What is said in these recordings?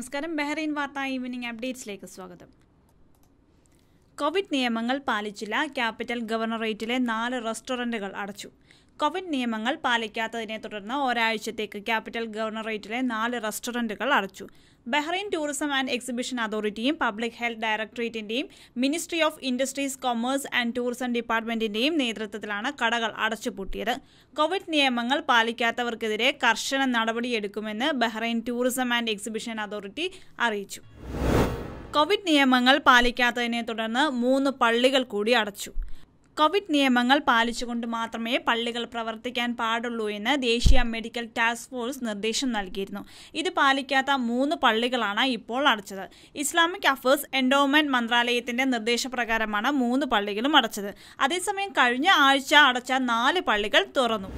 നമസ്കാരം ബഹ്റൈൻ വാർത്താ ഈവനിങ് അപ്ഡേറ്റ്സിലേക്ക് സ്വാഗതം കോവിഡ് നിയമങ്ങൾ പാലിച്ചില്ല ക്യാപിറ്റൽ ഗവർണറേറ്റിലെ നാല് റെസ്റ്റോറൻറ്റുകൾ അടച്ചു കോവിഡ് നിയമങ്ങൾ പാലിക്കാത്തതിനെ തുടർന്ന് ഒരാഴ്ചത്തേക്ക് ക്യാപിറ്റൽ ഗവർണറേറ്റിലെ നാല് റെസ്റ്റോറൻറ്റുകൾ അടച്ചു ബഹ്റൈൻ ടൂറിസം ആൻഡ് എക്സിബിഷൻ അതോറിറ്റിയും പബ്ലിക് ഹെൽത്ത് ഡയറക്ടറേറ്റിന്റെയും ministry of industries commerce and tourism ഡിപ്പാർട്ട്മെന്റിന്റെയും നേതൃത്വത്തിലാണ് കടകൾ അടച്ചുപൂട്ടിയത് കോവിഡ് നിയമങ്ങൾ പാലിക്കാത്തവർക്കെതിരെ കർശന നടപടിയെടുക്കുമെന്ന് Bahrain tourism and exhibition authority അറിയിച്ചു കോവിഡ് നിയമങ്ങൾ പാലിക്കാത്തതിനെ തുടർന്ന് മൂന്ന് പള്ളികൾ കൂടി അടച്ചു കോവിഡ് നിയമങ്ങൾ പാലിച്ചുകൊണ്ട് മാത്രമേ പള്ളികൾ പ്രവർത്തിക്കാൻ പാടുള്ളൂ എന്ന് ദേശീയ മെഡിക്കൽ ടാസ്ക് ഫോഴ്സ് നിർദ്ദേശം നൽകിയിരുന്നു ഇത് പാലിക്കാത്ത മൂന്ന് പള്ളികളാണ് ഇപ്പോൾ അടച്ചത് ഇസ്ലാമിക് അഫേഴ്സ് എൻഡോമെന്റ് മന്ത്രാലയത്തിന്റെ നിർദ്ദേശപ്രകാരമാണ് മൂന്ന് പള്ളികളും അടച്ചത് അതേസമയം കഴിഞ്ഞ ആഴ്ച അടച്ച നാല് പള്ളികൾ തുറന്നു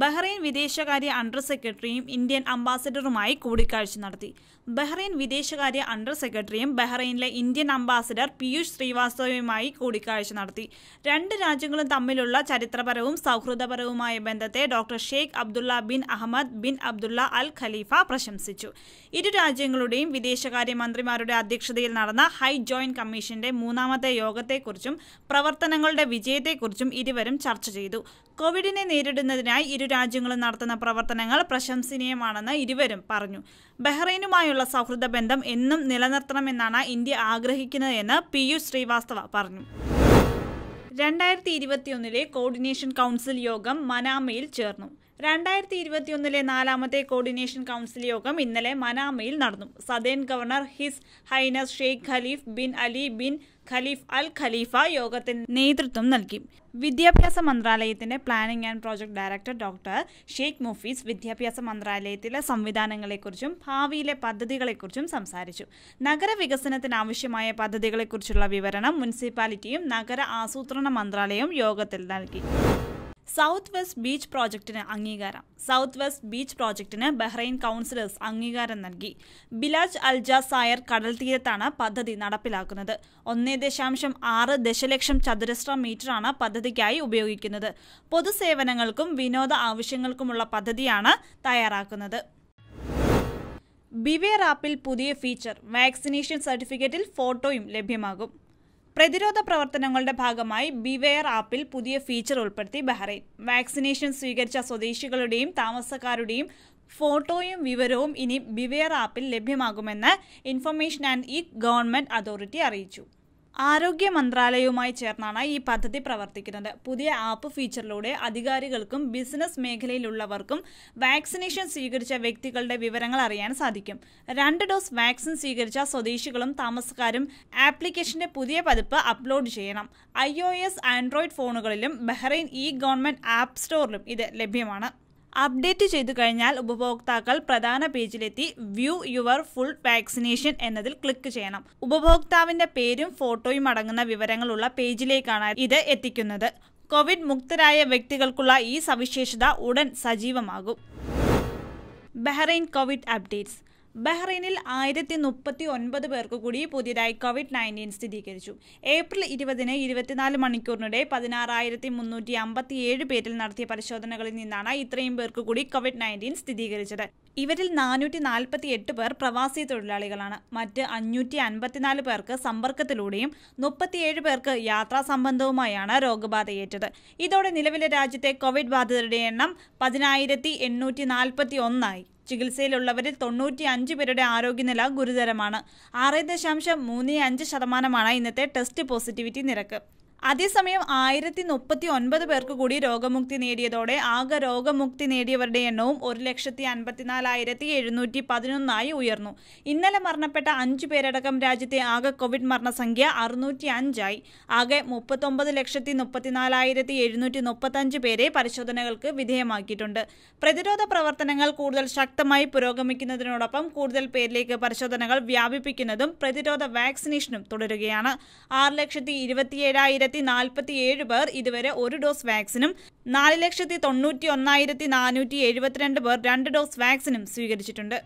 ബഹ്റൈൻ വിദേശകാര്യ അണ്ടർ സെക്രട്ടറിയും ഇന്ത്യൻ അംബാസഡറുമായി കൂടിക്കാഴ്ച നടത്തി ബഹ്റൈൻ വിദേശകാര്യ അണ്ടർ സെക്രട്ടറിയും ബഹ്റൈനിലെ ഇന്ത്യൻ അംബാസഡർ പീയൂഷ് ശ്രീവാസ്തവയുമായി കൂടിക്കാഴ്ച നടത്തി രണ്ട് രാജ്യങ്ങളും തമ്മിലുള്ള ചരിത്രപരവും സൗഹൃദപരവുമായ ബന്ധത്തെ doctor Sheikh Abdullah bin Ahmed bin Abdullah al Khalifa പ്രശംസിച്ചു ഇരു രാജ്യങ്ങളുടെയും വിദേശകാര്യ മന്ത്രിമാരുടെ അധ്യക്ഷതയിൽ നടന്ന ഹൈ ജോയിന്റ് കമ്മീഷന്റെ മൂന്നാമത്തെ യോഗത്തെക്കുറിച്ചും പ്രവർത്തനങ്ങളുടെ വിജയത്തെക്കുറിച്ചും ഇരുവരും ചർച്ച ചെയ്തു കോവിഡിനെ നേരിടുന്നതിനായി ഇരു രാജ്യങ്ങളും നടത്തുന്ന പ്രവർത്തനങ്ങൾ പ്രശംസനീയമാണെന്ന് ഇരുവരും പറഞ്ഞു ബഹ്റൈനുമായുള്ള സൗഹൃദ ബന്ധം എന്നും നിലനിർത്തണമെന്നാണ് ഇന്ത്യ ആഗ്രഹിക്കുന്നതെന്ന് പീയൂഷ് ശ്രീവാസ്തവ പറഞ്ഞു രണ്ടായിരത്തി ഇരുപത്തിയൊന്നിലെ കോർഡിനേഷൻ കൗൺസിൽ യോഗം മനാമയിൽ ചേർന്നു രണ്ടായിരത്തി ഇരുപത്തിയൊന്നിലെ നാലാമത്തെ കോർഡിനേഷൻ കൗൺസിൽ യോഗം ഇന്നലെ മനാമയിൽ നടന്നു southern governor his highness Sheikh Khalif bin Ali bin Khalif al Khalifa യോഗത്തിന് നേതൃത്വം നൽകി വിദ്യാഭ്യാസ മന്ത്രാലയത്തിന്റെ planning and project director doctor Sheikh Mufeez വിദ്യാഭ്യാസ മന്ത്രാലയത്തിലെ സംവിധാനങ്ങളെക്കുറിച്ചും ഭാവിയിലെ പദ്ധതികളെക്കുറിച്ചും സംസാരിച്ചു ആവശ്യമായ പദ്ധതികളെക്കുറിച്ചുള്ള വിവരണം മുനിസിപ്പാലിറ്റിയും നഗര ആസൂത്രണ മന്ത്രാലയവും യോഗത്തിൽ നൽകി സൗത്ത് വെസ്റ്റ് ബീച്ച് പ്രോജക്റ്റിന് അംഗീകാരം സൗത്ത് വെസ്റ്റ് ബീച്ച് പ്രോജക്റ്റിന് ബഹ്റൈൻ കൗൺസിലേഴ്സ് അംഗീകാരം നൽകി ബിലാജ് അൽജ സായർ കടൽ തീരത്താണ് പദ്ധതി നടപ്പിലാക്കുന്നത് ഒന്നേ ദശാംശം ആറ് ദശലക്ഷം ചതുരശ്ര മീറ്ററാണ് പദ്ധതിക്കായി ഉപയോഗിക്കുന്നത് പൊതുസേവനങ്ങൾക്കും വിനോദ ആവശ്യങ്ങൾക്കുമുള്ള പദ്ധതിയാണ് തയ്യാറാക്കുന്നത് ബിവേർ ആപ്പിൽ പുതിയ ഫീച്ചർ വാക്സിനേഷൻ സർട്ടിഫിക്കറ്റിൽ ഫോട്ടോയും ലഭ്യമാകും പ്രതിരോധ പ്രവർത്തനങ്ങളുടെ ഭാഗമായി ബിവെയർ ആപ്പിൽ പുതിയ ഫീച്ചർ ഉൾപ്പെടുത്തി ബഹ്റൈൻ വാക്സിനേഷൻ സ്വീകരിച്ച സ്വദേശികളുടെയും താമസക്കാരുടെയും ഫോട്ടോയും വിവരവും ഇനി ബിവെയർ ആപ്പിൽ ലഭ്യമാകുമെന്ന് information and e government authority അറിയിച്ചു ആരോഗ്യ മന്ത്രാലയവുമായി ചേർന്നാണ് ഈ പദ്ധതി പ്രവർത്തിക്കുന്നത് പുതിയ ആപ്പ് ഫീച്ചറിലൂടെ അധികാരികൾക്കും ബിസിനസ് മേഖലയിലുള്ളവർക്കും വാക്സിനേഷൻ സ്വീകരിച്ച വ്യക്തികളുടെ വിവരങ്ങൾ അറിയാൻ സാധിക്കും രണ്ട് ഡോസ് വാക്സിൻ സ്വീകരിച്ച സ്വദേശികളും താമസക്കാരും ആപ്ലിക്കേഷന്റെ പുതിയ പതിപ്പ് അപ്ലോഡ് ചെയ്യണം ഐ ആൻഡ്രോയിഡ് ഫോണുകളിലും ബഹ്റൈൻ ഇ ഗവൺമെന്റ് ആപ്പ് സ്റ്റോറിലും ഇത് ലഭ്യമാണ് അപ്ഡേറ്റ് ചെയ്തു കഴിഞ്ഞാൽ ഉപഭോക്താക്കൾ പ്രധാന പേജിലെത്തി വ്യൂ യുവർ ഫുൾ വാക്സിനേഷൻ എന്നതിൽ ക്ലിക്ക് ചെയ്യണം ഉപഭോക്താവിന്റെ പേരും ഫോട്ടോയും അടങ്ങുന്ന വിവരങ്ങളുള്ള പേജിലേക്കാണ് ഇത് എത്തിക്കുന്നത് കോവിഡ് മുക്തരായ വ്യക്തികൾക്കുള്ള ഈ സവിശേഷത ഉടൻ സജീവമാകും ബഹ്റൈൻ കോവിഡ് അപ്ഡേറ്റ്സ് ബഹ്റൈനിൽ ആയിരത്തി മുപ്പത്തി ഒൻപത് പേർക്ക് കൂടി പുതിയതായി കോവിഡ് നയൻറ്റീൻ സ്ഥിരീകരിച്ചു ഏപ്രിൽ ഇരുപതിന് ഇരുപത്തിനാല് മണിക്കൂറിനിടെ പതിനാറായിരത്തി മുന്നൂറ്റി അമ്പത്തി ഏഴ് പേരിൽ നടത്തിയ പരിശോധനകളിൽ നിന്നാണ് ഇത്രയും പേർക്ക് കൂടി കോവിഡ് നയൻറ്റീൻ സ്ഥിരീകരിച്ചത് ഇവരിൽ നാനൂറ്റി നാൽപ്പത്തി എട്ട് പേർ പ്രവാസി തൊഴിലാളികളാണ് മറ്റ് അഞ്ഞൂറ്റി അൻപത്തിനാല് പേർക്ക് സമ്പർക്കത്തിലൂടെയും മുപ്പത്തിയേഴ് പേർക്ക് യാത്രാ സംബന്ധവുമായാണ് രോഗബാധയേറ്റത് ഇതോടെ നിലവിലെ രാജ്യത്തെ കോവിഡ് ബാധിതരുടെ എണ്ണം പതിനായിരത്തി എണ്ണൂറ്റി നാൽപ്പത്തി ഒന്നായി ചികിത്സയിലുള്ളവരിൽ തൊണ്ണൂറ്റി അഞ്ച് പേരുടെ ആരോഗ്യനില ഗുരുതരമാണ് ആറ് ദശാംശം മൂന്ന് അഞ്ച് ശതമാനമാണ് ഇന്നത്തെ ടെസ്റ്റ് പോസിറ്റിവിറ്റി നിരക്ക് അതേസമയം ആയിരത്തി മുപ്പത്തി ഒൻപത് പേർക്ക് കൂടി രോഗമുക്തി നേടിയതോടെ ആകെ രോഗമുക്തി നേടിയവരുടെ എണ്ണവും ഒരു ലക്ഷത്തി അൻപത്തിനാലായിരത്തി എഴുന്നൂറ്റി പതിനൊന്നായി ഉയർന്നു ഇന്നലെ മരണപ്പെട്ട അഞ്ചു പേരടക്കം രാജ്യത്തെ ആകെ കോവിഡ് മരണസംഖ്യ അറുന്നൂറ്റി അഞ്ചായി ആകെ മുപ്പത്തൊമ്പത് ലക്ഷത്തി മുപ്പത്തിനാലായിരത്തി എഴുന്നൂറ്റി മുപ്പത്തഞ്ച് പേരെ പരിശോധനകൾക്ക് വിധേയമാക്കിയിട്ടുണ്ട് പ്രതിരോധ പ്രവർത്തനങ്ങൾ കൂടുതൽ ശക്തമായി പുരോഗമിക്കുന്നതിനോടൊപ്പം കൂടുതൽ പേരിലേക്ക് പരിശോധനകൾ വ്യാപിപ്പിക്കുന്നതും പ്രതിരോധ വാക്സിനേഷനും തുടരുകയാണ് ആറ് ലക്ഷത്തി ഇരുപത്തിയേഴായിരത്തി ആയിരത്തി നാൽപ്പത്തി ഏഴ് പേർ ഇതുവരെ ഒരു ഡോസ് വാക്സിനും നാല് ലക്ഷത്തി തൊണ്ണൂറ്റി ഒന്നായിരത്തി നാനൂറ്റി എഴുപത്തിരണ്ട് പേർ രണ്ട് ഡോസ് വാക്സിനും സ്വീകരിച്ചിട്ടുണ്ട്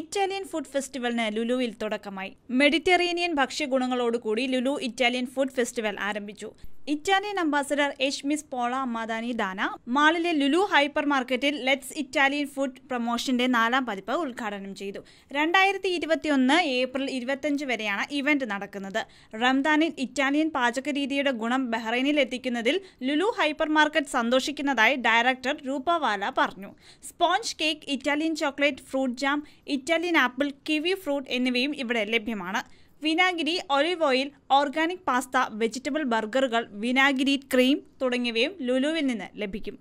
ഇറ്റാലിയൻ ഫുഡ് ഫെസ്റ്റിവലിന് ലുലുവിൽ തുടക്കമായി മെഡിറ്ററേനിയൻ ഭക്ഷ്യഗുണങ്ങളോടുകൂടി ലുലു ഇറ്റാലിയൻ ഫുഡ് ഫെസ്റ്റിവൽ ആരംഭിച്ചു ഇറ്റാലിയൻ അംബാസഡർ എഷ്മിസ് പോള അമ്മാദാനി ദാന മാളിലെ ലുലു ഹൈപ്പർ മാർക്കറ്റിൽ ലെറ്റ്സ് ഇറ്റാലിയൻ ഫുഡ് പ്രൊമോഷന്റെ നാലാം പതിപ്പ് ഉദ്ഘാടനം ചെയ്തു രണ്ടായിരത്തി ഒന്ന് ഏപ്രിൽ ഇരുപത്തിയഞ്ച് വരെയാണ് ഇവന്റ് നടക്കുന്നത് റംദാനിൽ ഇറ്റാലിയൻ പാചക രീതിയുടെ ഗുണം ബഹ്റൈനിൽ എത്തിക്കുന്നതിൽ ലുലു ഹൈപ്പർ മാർക്കറ്റ് സന്തോഷിക്കുന്നതായി ഡയറക്ടർ രൂപവാല പറഞ്ഞു sponge cake Italian chocolate fruit jam Italian apple kiwi fruit എന്നിവയും ഇവിടെ ലഭ്യമാണ് വിനാഗിരി olive oil organic pasta vegetable ബർഗറുകൾ വിനാഗിരി ക്രീം തുടങ്ങിയവയും ലുലുവിൽ നിന്ന് ലഭിക്കും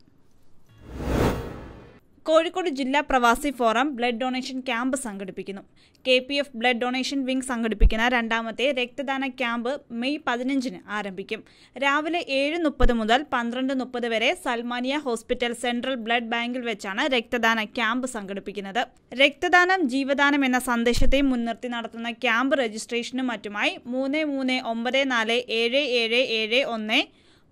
കോഴിക്കോട് ജില്ലാ പ്രവാസി ഫോറം ബ്ലഡ് ഡൊണേഷൻ ക്യാമ്പ് സംഘടിപ്പിക്കുന്നു K P F blood donation wing സംഘടിപ്പിക്കുന്ന രണ്ടാമത്തെ രക്തദാന ക്യാമ്പ് മെയ് പതിനഞ്ചിന് ആരംഭിക്കും രാവിലെ ഏഴ് മുപ്പത് മുതൽ പന്ത്രണ്ട് മുപ്പത് വരെ സൽമാനിയ ഹോസ്പിറ്റൽ സെൻട്രൽ ബ്ലഡ് ബാങ്കിൽ വെച്ചാണ് രക്തദാന ക്യാമ്പ് സംഘടിപ്പിക്കുന്നത് രക്തദാനം ജീവദാനം എന്ന സന്ദേശത്തെ മുൻനിർത്തി നടത്തുന്ന ക്യാമ്പ് രജിസ്ട്രേഷനും മറ്റുമായി മൂന്ന് മൂന്ന് ഒമ്പത് നാല് ഏഴ് ഏഴ് ഏഴ് ഒന്ന്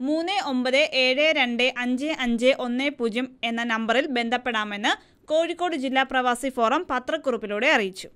മൂന്ന് ഒമ്പത് ഏഴ് രണ്ട് അഞ്ച് അഞ്ച് ഒന്ന് പൂജ്യം എന്ന നമ്പറിൽ ബന്ധപ്പെടാമെന്ന് കോഴിക്കോട് ജില്ലാ പ്രവാസി ഫോറം പത്രക്കുറിപ്പിലൂടെ അറിയിച്ചു